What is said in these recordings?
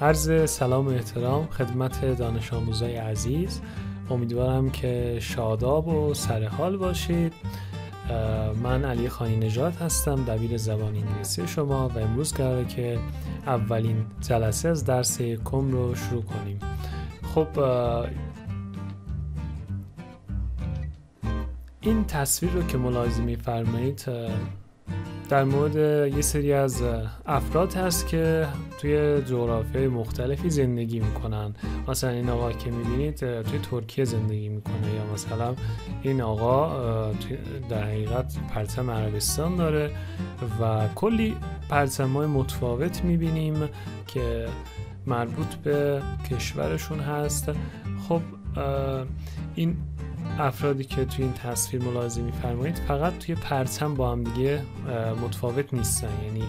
عرض سلام و احترام خدمت دانش آموزای عزیز امیدوارم که شاداب و سرحال باشید من علی خانی نجات هستم دبیر زبان انگلیسی شما و امروز قراره که اولین جلسه از درس کم رو شروع کنیم خب این تصویر رو که ملاحظه میفرمایید در مورد یه سری از افراد هست که توی جغرافی مختلفی زندگی میکنن مثلا این آقا که میبینید توی ترکیه زندگی میکنه یا مثلا این آقا در حقیقت پرچم عربستان داره و کلی پرچم های متفاوت میبینیم که مربوط به کشورشون هست خب این افرادی که توی این تصویر ملاحظه میفرمایید فقط توی پرچم با هم دیگه متفاوت نیستن یعنی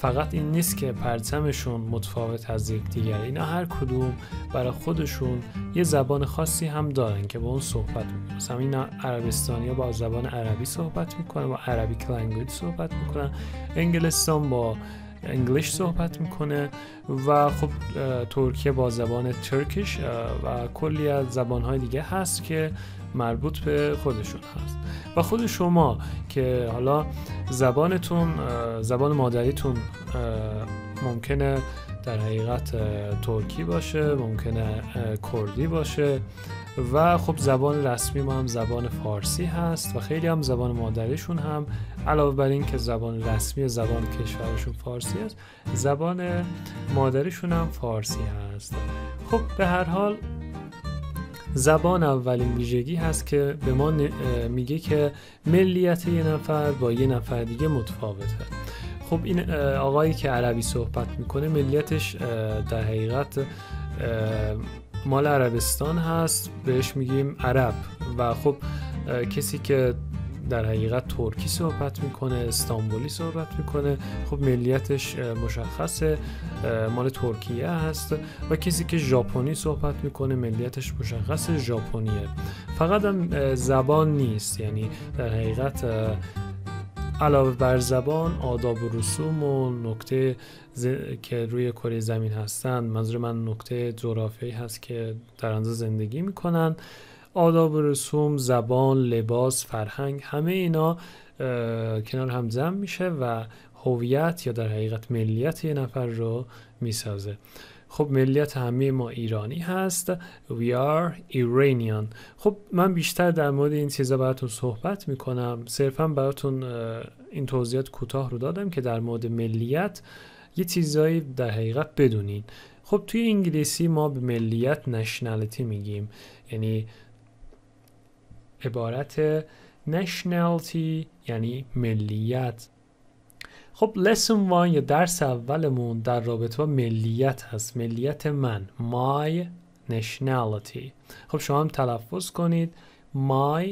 فقط این نیست که پرچمشون متفاوت از دیگر اینا هر کدوم برای خودشون یه زبان خاصی هم دارن که با اون صحبت میکنن مثلا این عربستانی ها با زبان عربی صحبت میکنن با عربی لنگویج صحبت میکنن انگلستان با انگلیش صحبت میکنه و خب ترکیه با زبان ترکیش و کلی از زبانهای دیگه هست که مربوط به خودشون هست و خود شما که حالا زبانتون زبان مادریتون ممکنه در حقیقت ترکی باشه ممکنه کردی باشه و خب زبان رسمی ما هم زبان فارسی هست و خیلی هم زبان مادریشون هم علاوه بر این که زبان رسمی زبان کشورشون فارسی است زبان مادریشون هم فارسی هست خب به هر حال زبان اولین ویژگی هست که به ما میگه که ملیت یه نفر با یه نفر دیگه متفاوته خب این آقایی که عربی صحبت میکنه ملیتش در حقیقت مال عربستان هست بهش میگیم عرب و خب کسی که در حقیقت ترکی صحبت میکنه استانبولی صحبت میکنه خب ملیتش مشخص مال ترکیه هست و کسی که ژاپنی صحبت میکنه ملیتش مشخص ژاپنیه فقط هم زبان نیست یعنی در حقیقت علاوه بر زبان آداب و رسوم و نکته که روی کره زمین هستن منظور من نکته جغرافیایی هست که در آنجا زندگی میکنن آداب و رسوم زبان لباس فرهنگ همه اینا کنار هم جمع میشه و هویت یا در حقیقت ملیت یه نفر رو میسازه خب ملیت همه ما ایرانی هست We are Iranian خب من بیشتر در مورد این چیزا براتون صحبت میکنم صرفا براتون این توضیحات کوتاه رو دادم که در مورد ملیت یه چیزایی در حقیقت بدونین خب توی انگلیسی ما به ملیت نشنالیتی میگیم یعنی عبارت nationality یعنی ملیت خب lesson one یا درس اولمون در رابطه با ملیت هست ملیت من my nationality خب شما هم تلفظ کنید my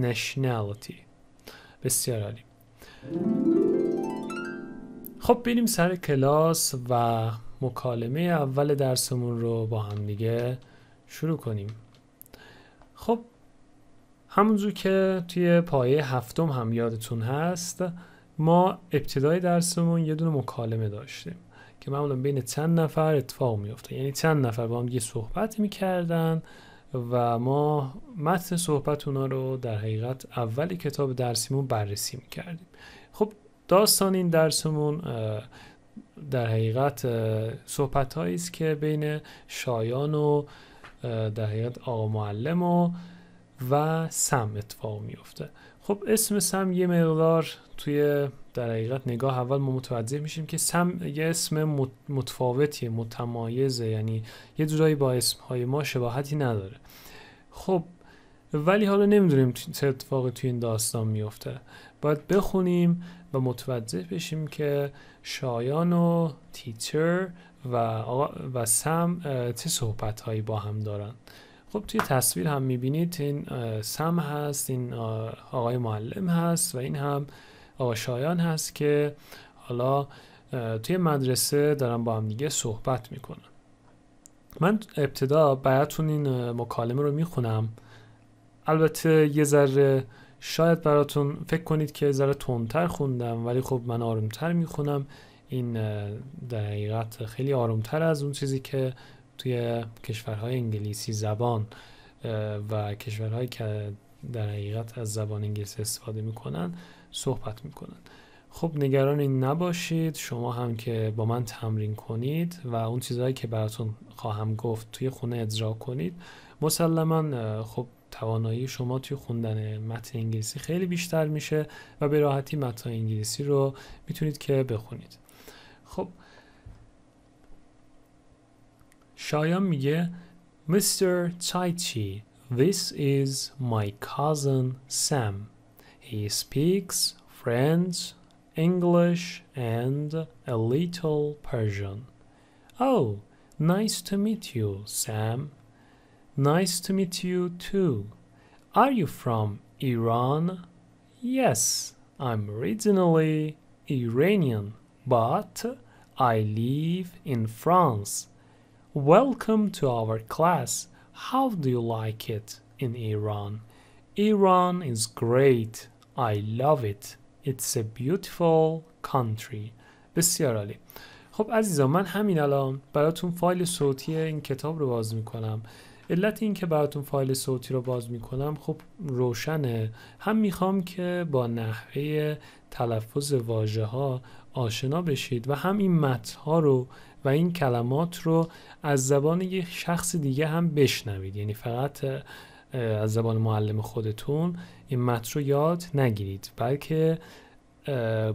nationality بسیار عالی خب بریم سر کلاس و مکالمه اول درسمون رو با هم دیگه شروع کنیم خب همونجور که توی پایه هفتم هم یادتون هست ما ابتدای درسمون یه دونه مکالمه داشتیم که معمولا بین چند نفر اتفاق میفته یعنی چند نفر با هم یه صحبت میکردن و ما متن صحبت اونا رو در حقیقت اول کتاب درسیمون بررسی میکردیم خب داستان این درسمون در حقیقت صحبت است که بین شایان و در حقیقت آقا معلم و و سم اتفاق میفته خب اسم سم یه مقدار توی در حقیقت نگاه اول ما متوجه میشیم که سم یه اسم متفاوتی متمایزه یعنی یه جورایی با اسمهای ما شباهتی نداره خب ولی حالا نمیدونیم چه اتفاقی توی این داستان میفته باید بخونیم و متوجه بشیم که شایان و تیتر و, و سم چه صحبت هایی با هم دارن خب توی تصویر هم میبینید این سم هست این آقای معلم هست و این هم آقا شایان هست که حالا توی مدرسه دارن با هم دیگه صحبت میکنن من ابتدا براتون این مکالمه رو میخونم البته یه ذره شاید براتون فکر کنید که ذره تندتر خوندم ولی خب من آرومتر میخونم این در حقیقت خیلی آرومتر از اون چیزی که توی کشورهای انگلیسی زبان و کشورهایی که در حقیقت از زبان انگلیسی استفاده میکنن صحبت میکنن خب نگران این نباشید شما هم که با من تمرین کنید و اون چیزهایی که براتون خواهم گفت توی خونه اجرا کنید مسلما خب توانایی شما توی خوندن متن انگلیسی خیلی بیشتر میشه و به راحتی متن انگلیسی رو میتونید که بخونید خب Shayam میگه Mr. Taichi, this is my cousin Sam. He speaks French, English, and a little Persian. Oh, nice to meet you, Sam. Nice to meet you too. Are you from Iran? Yes, I'm originally Iranian, but I live in France. Welcome to our class. How do you like it in Iran? Iran is great. I love it. It's a beautiful country. بسیار عالی. خب عزیزان من همین الان براتون فایل صوتی این کتاب رو باز میکنم علت این که براتون فایل صوتی رو باز میکنم خب روشنه هم میخوام که با نحوه تلفظ واژه ها آشنا بشید و هم این متن ها رو و این کلمات رو از زبان یک شخص دیگه هم بشنوید یعنی فقط از زبان معلم خودتون این متن رو یاد نگیرید بلکه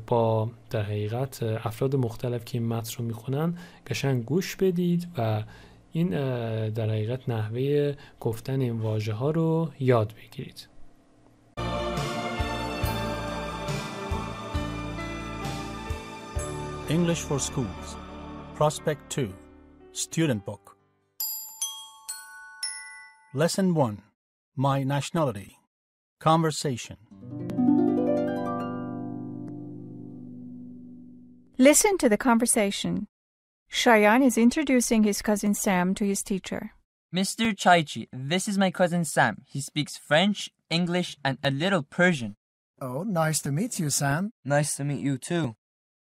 با در حقیقت افراد مختلف که این متن رو میخونن قشنگ گوش بدید و این در حقیقت نحوه گفتن این واژه ها رو یاد بگیرید English for Schools Prospect 2 Student Book Lesson 1 My Nationality Conversation Listen to the conversation. Cheyenne is introducing his cousin Sam to his teacher. Mr. Chaichi, this is my cousin Sam. He speaks French, English, and a little Persian. Oh, nice to meet you, Sam. Nice to meet you, too.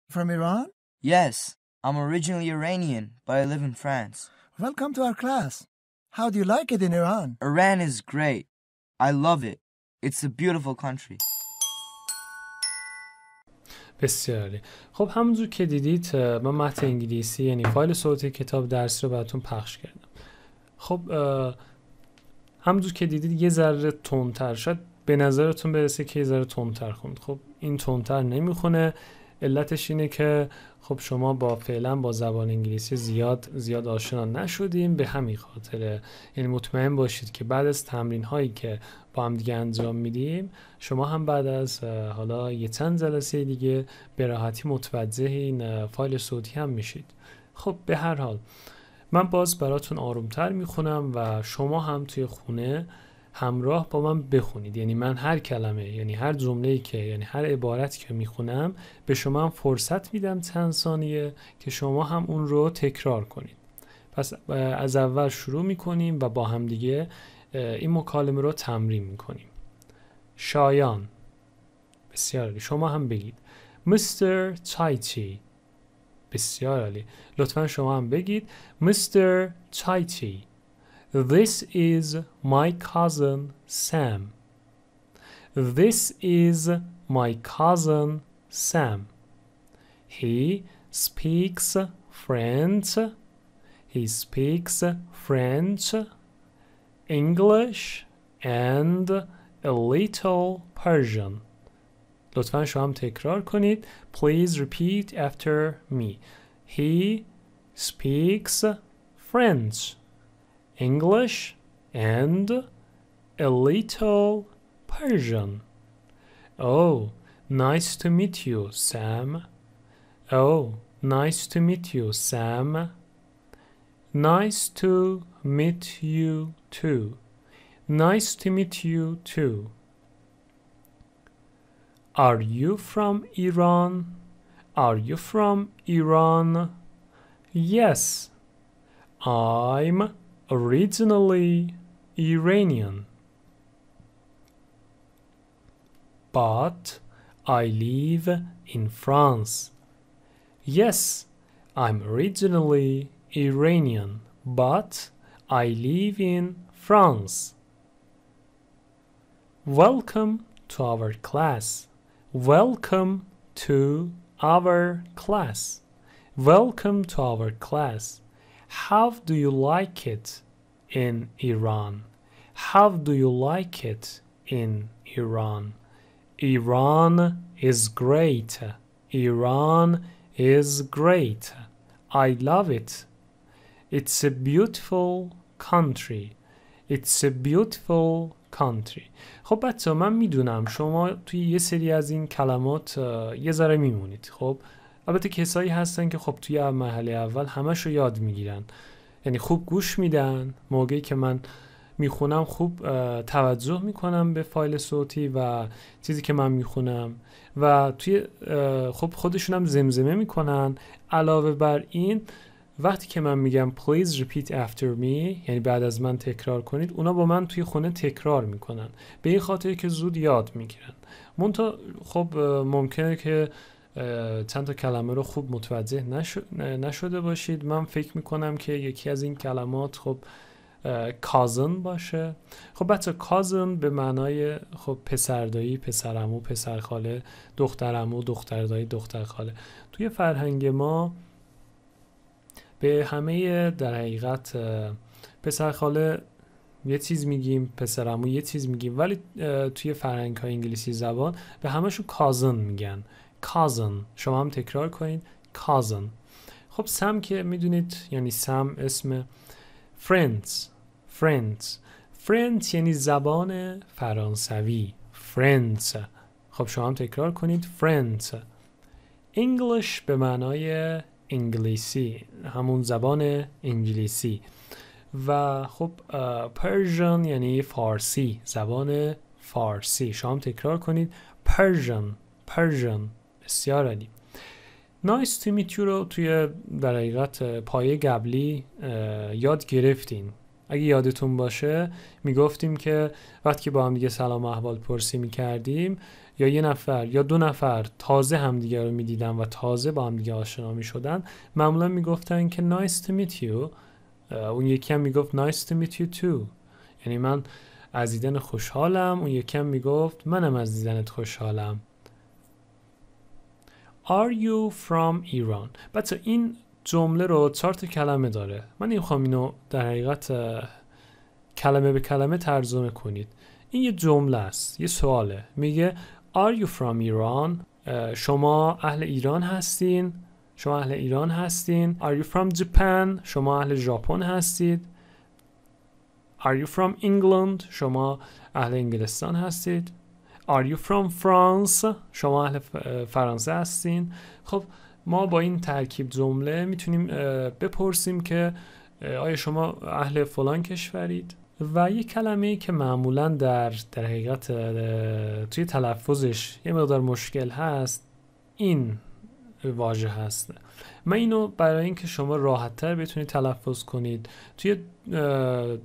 From Iran? Yes. I'm originally Iranian, but I live in France. Welcome to our class. How do you like it in Iran? Iran is great. I love it. It's a beautiful country. بسیاری خب همونجور که دیدید من متن انگلیسی یعنی فایل صوتی کتاب درس رو براتون پخش کردم خب همونجور که دیدید یه ذره تونتر شاید به نظرتون برسه که یه ذره تونتر خوند خب این تونتر نمیخونه علتش اینه که خب شما با فعلا با زبان انگلیسی زیاد زیاد آشنا نشدیم به همین خاطر یعنی مطمئن باشید که بعد از تمرین هایی که با هم دیگه انجام میدیم شما هم بعد از حالا یه چند جلسه دیگه به راحتی متوجه این فایل صوتی هم میشید خب به هر حال من باز براتون آرومتر میخونم و شما هم توی خونه همراه با من بخونید یعنی من هر کلمه یعنی هر جمله که یعنی هر عبارت که میخونم به شما هم فرصت میدم چند ثانیه که شما هم اون رو تکرار کنید پس از اول شروع میکنیم و با همدیگه این مکالمه رو تمرین میکنیم شایان بسیار عالی شما هم بگید مستر تایتی بسیار عالی لطفا شما هم بگید مستر تایتی This is my cousin Sam. This is my cousin Sam. He speaks French. He speaks French, English and a little Persian. لطفا شما تکرار کنید. Please repeat after me. He speaks French. English and a little Persian. Oh, nice to meet you, Sam. Oh, nice to meet you, Sam. Nice to meet you too. Nice to meet you too. Are you from Iran? Are you from Iran? Yes, I'm originally Iranian, but I live in France. Yes, I'm originally Iranian, but I live in France. Welcome to our class. Welcome to our class. Welcome to our class. How do you like it in Iran? How do you like it in Iran? Iran is great. Iran is great. I love it. It's a beautiful country. It's a beautiful country. خب بچه من میدونم شما توی یه سری از این کلمات یه ذره میمونید خب البته کسایی هستن که خب توی مرحله اول همش رو یاد میگیرن یعنی خوب گوش میدن موقعی که من میخونم خوب توجه میکنم به فایل صوتی و چیزی که من میخونم و توی خب خودشونم زمزمه میکنن علاوه بر این وقتی که من میگم please repeat after me یعنی بعد از من تکرار کنید اونا با من توی خونه تکرار میکنن به این خاطر که زود یاد میگیرن منتها خب ممکنه که چند تا کلمه رو خوب متوجه نشده باشید من فکر میکنم که یکی از این کلمات خب کازن باشه خب بچه کازن به معنای خب پسردایی پسرمو پسرخاله دخترمو دختردایی دخترخاله توی فرهنگ ما به همه در حقیقت پسرخاله یه چیز میگیم پسرمو یه چیز میگیم ولی توی فرهنگ های انگلیسی زبان به همشون کازن میگن cousin شما هم تکرار کنید cousin خب سم که میدونید یعنی سم اسم friends friends friends یعنی زبان فرانسوی friends خب شما هم تکرار کنید friends English به معنای انگلیسی همون زبان انگلیسی و خب پرژن یعنی فارسی زبان فارسی شما هم تکرار کنید پرژن پرژن بسیار عالی نایس تو رو توی در حقیقت پایه قبلی یاد گرفتیم اگه یادتون باشه میگفتیم که وقتی با هم دیگه سلام احوال پرسی میکردیم یا یه نفر یا دو نفر تازه همدیگه رو میدیدن و تازه با همدیگه آشنا میشدن معمولا میگفتن که نایس تو meet اون یکی هم میگفت نایس تو meet you too یعنی من از دیدن خوشحالم اون یکی هم میگفت منم از دیدنت خوشحالم Are you from Iran بچه این جمله رو چهار تا کلمه داره من نمیخوام اینو در حقیقت کلمه به کلمه ترجمه کنید این یه جمله است یه سواله میگه Are you from Iran شما اهل ایران هستین شما اهل ایران هستین Are you from Japan شما اهل ژاپن هستید Are you from England شما اهل انگلستان هستید Are you from France? شما اهل فرانسه هستین خب ما با این ترکیب جمله میتونیم بپرسیم که آیا شما اهل فلان کشورید و یک کلمه ای که معمولا در در حقیقت توی تلفظش یه مقدار مشکل هست این واژه هست من اینو برای اینکه شما تر بتونید تلفظ کنید توی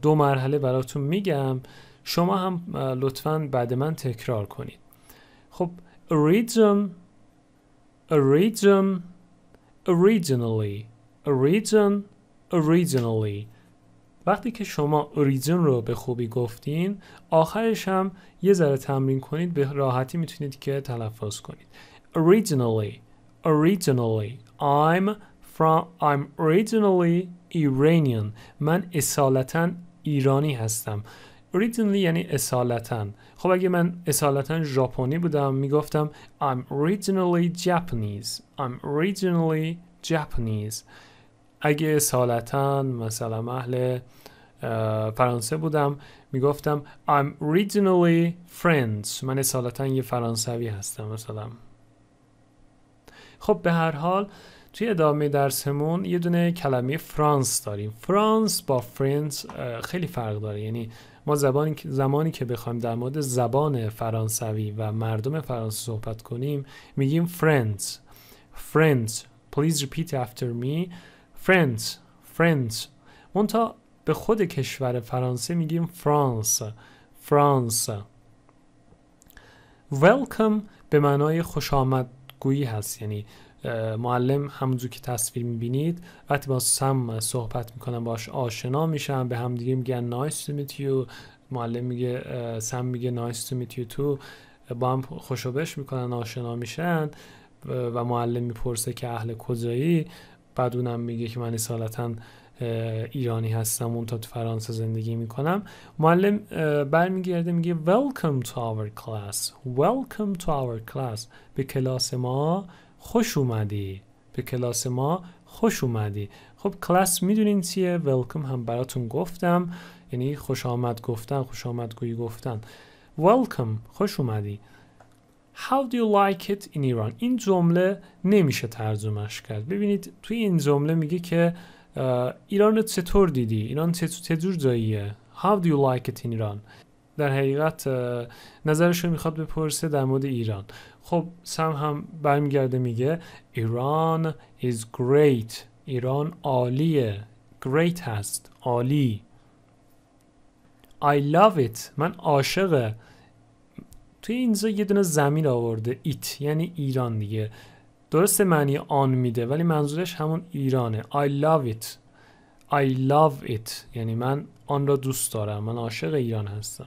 دو مرحله براتون میگم شما هم لطفا بعد من تکرار کنید خب region region originally origin originally وقتی که شما اوریجن رو به خوبی گفتین آخرش هم یه ذره تمرین کنید به راحتی میتونید که تلفظ کنید originally originally I'm from I'm originally Iranian من اصالتا ایرانی هستم originally یعنی اصالتا خب اگه من اصالتا ژاپنی بودم میگفتم I'm originally Japanese I'm originally Japanese اگه اصالتا مثلا اهل فرانسه بودم میگفتم I'm originally French من اصالتا یه فرانسوی هستم مثلا خب به هر حال توی ادامه درسمون یه دونه کلمه فرانس داریم فرانس با فرنس خیلی فرق داره یعنی ما زبانی زمانی که بخوایم در مورد زبان فرانسوی و مردم فرانسه صحبت کنیم میگیم فرنس فرنس. please repeat after me فرنس فرنس. مونتا به خود کشور فرانسه میگیم فرانس فرانس welcome به معنای خوش آمد هست یعنی معلم همونجور که تصویر میبینید وقتی با سم صحبت میکنم باش آشنا میشن به همدیگه میگن نایس تو میتیو معلم میگه سم میگه نایس تو میتیو تو با هم خوشوبش میکنن آشنا میشن و معلم میپرسه که اهل کجایی بعد اونم میگه که من اصالتا ایرانی هستم اون تا تو فرانسه زندگی میکنم معلم برمیگرده میگه welcome to our class welcome to our class به کلاس ما خوش اومدی به کلاس ما خوش اومدی خب کلاس میدونین چیه ولکم هم براتون گفتم یعنی خوش آمد گفتن خوش آمد گویی گفتن welcome خوش اومدی How do you like it in Iran? این جمله نمیشه ترجمهش کرد. ببینید توی این جمله میگه که ایران چطور دیدی؟ ایران چطور جاییه؟ How do you like it in Iran? در حقیقت نظرش میخواد بپرسه در مورد ایران خب سم هم برمیگرده میگه ایران is great ایران عالیه great هست عالی I love it من عاشقه توی اینجا یه دونه زمین آورده ایت یعنی ایران دیگه درست معنی آن میده ولی منظورش همون ایرانه I love it I love it یعنی من آن را دوست دارم من عاشق ایران هستم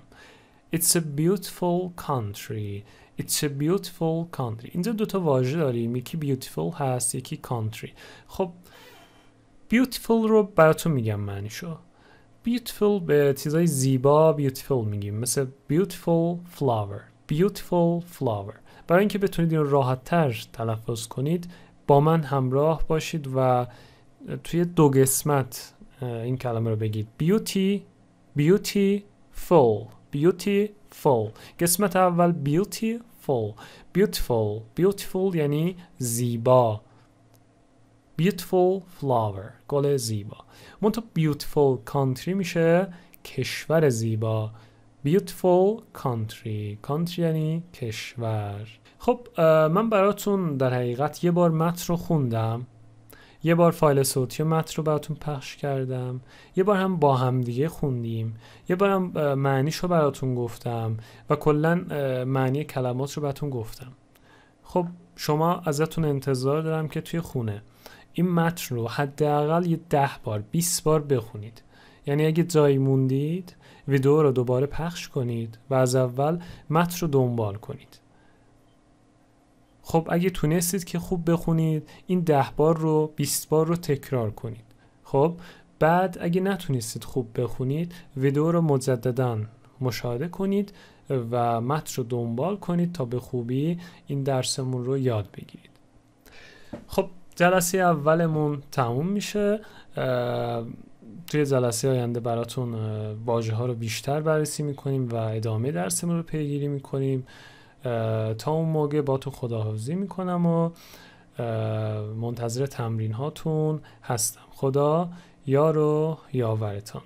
It's a beautiful country It's a beautiful country اینجا دوتا واژه داریم یکی beautiful هست یکی country خب beautiful رو براتون میگم معنیشو beautiful به چیزای زیبا beautiful میگیم مثل beautiful flower beautiful flower برای اینکه بتونید این راحت تر تلفظ کنید با من همراه باشید و توی دو قسمت Eh, این کلمه رو بگید بیوتی بیوتی فول بیوتی فول قسمت اول بیوتی فول بیوتیفول بیوتیفول یعنی زیبا beautiful flower گل زیبا تو beautiful country میشه کشور زیبا beautiful country country یعنی کشور خب من براتون در حقیقت یه بار متن رو خوندم یه بار فایل صوتی و متن رو براتون پخش کردم یه بار هم با دیگه خوندیم یه بار هم معنیش رو براتون گفتم و کلا معنی کلمات رو براتون گفتم خب شما ازتون انتظار دارم که توی خونه این متن رو حداقل یه ده بار 20 بار بخونید یعنی اگه جایی موندید ویدیو رو دوباره پخش کنید و از اول متن رو دنبال کنید خب اگه تونستید که خوب بخونید این ده بار رو 20 بار رو تکرار کنید خب بعد اگه نتونستید خوب بخونید ویدیو رو مجددا مشاهده کنید و متن رو دنبال کنید تا به خوبی این درسمون رو یاد بگیرید خب جلسه اولمون تموم میشه توی جلسه آینده براتون واژه ها رو بیشتر بررسی میکنیم و ادامه درسمون رو پیگیری میکنیم تا اون موقع باتون خداحافظی میکنم و منتظر تمرین هاتون هستم خدا یار و یاورتان